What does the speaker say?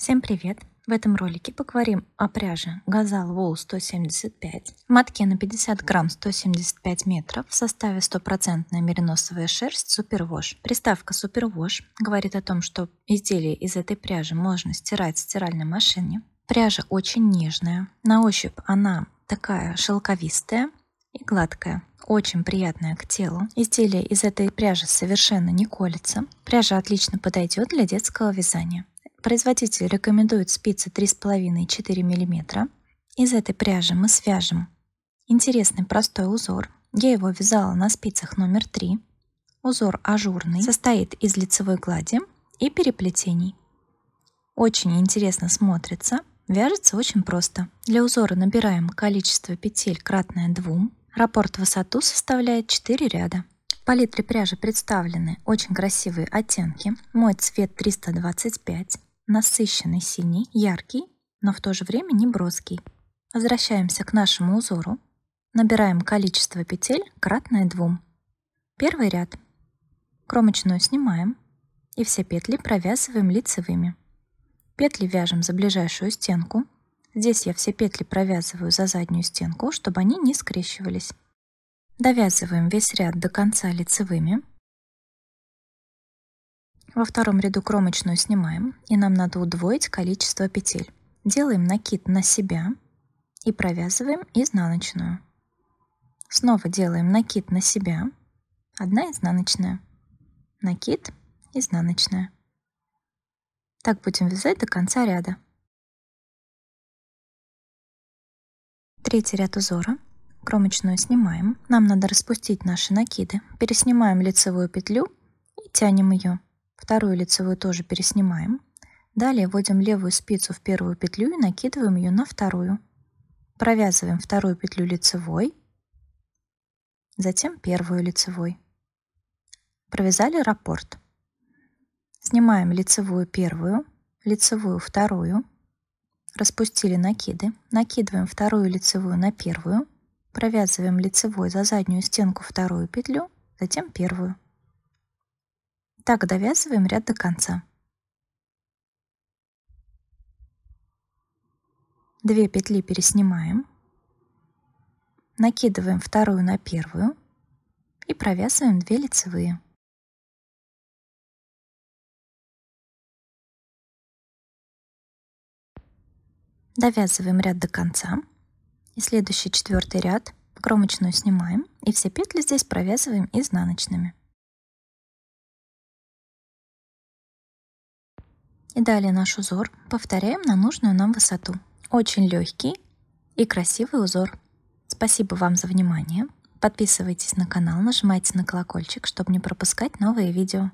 Всем привет! В этом ролике поговорим о пряже Газал Вол 175, матке на 50 грамм 175 метров, в составе 100% мериносовая шерсть Супервош. Приставка Супервош говорит о том, что изделие из этой пряжи можно стирать в стиральной машине. Пряжа очень нежная, на ощупь она такая шелковистая и гладкая очень приятная к телу. Изделие из этой пряжи совершенно не колется. Пряжа отлично подойдет для детского вязания. Производитель рекомендует спицы 3,5-4 мм. Из этой пряжи мы свяжем интересный простой узор. Я его вязала на спицах номер 3. Узор ажурный, состоит из лицевой глади и переплетений. Очень интересно смотрится, вяжется очень просто. Для узора набираем количество петель кратное 2. Раппорт высоту составляет 4 ряда. В палитре пряжи представлены очень красивые оттенки. Мой цвет 325 насыщенный синий, яркий, но в то же время не броский. Возвращаемся к нашему узору. Набираем количество петель, кратное двум. Первый ряд. Кромочную снимаем и все петли провязываем лицевыми. Петли вяжем за ближайшую стенку. Здесь я все петли провязываю за заднюю стенку, чтобы они не скрещивались. Довязываем весь ряд до конца лицевыми. Во втором ряду кромочную снимаем, и нам надо удвоить количество петель. Делаем накид на себя и провязываем изнаночную. Снова делаем накид на себя, одна изнаночная, накид, изнаночная. Так будем вязать до конца ряда. Третий ряд узора. Кромочную снимаем. Нам надо распустить наши накиды. Переснимаем лицевую петлю и тянем ее. Вторую лицевую тоже переснимаем. Далее вводим левую спицу в первую петлю и накидываем ее на вторую. Провязываем вторую петлю лицевой, затем первую лицевой. Провязали раппорт. Снимаем лицевую первую, лицевую вторую, распустили накиды, накидываем вторую лицевую на первую, провязываем лицевой за заднюю стенку вторую петлю, затем первую. Так довязываем ряд до конца. 2 петли переснимаем, накидываем вторую на первую и провязываем 2 лицевые. Довязываем ряд до конца и следующий четвертый ряд кромочную снимаем и все петли здесь провязываем изнаночными. И далее наш узор повторяем на нужную нам высоту. Очень легкий и красивый узор. Спасибо вам за внимание. Подписывайтесь на канал, нажимайте на колокольчик, чтобы не пропускать новые видео.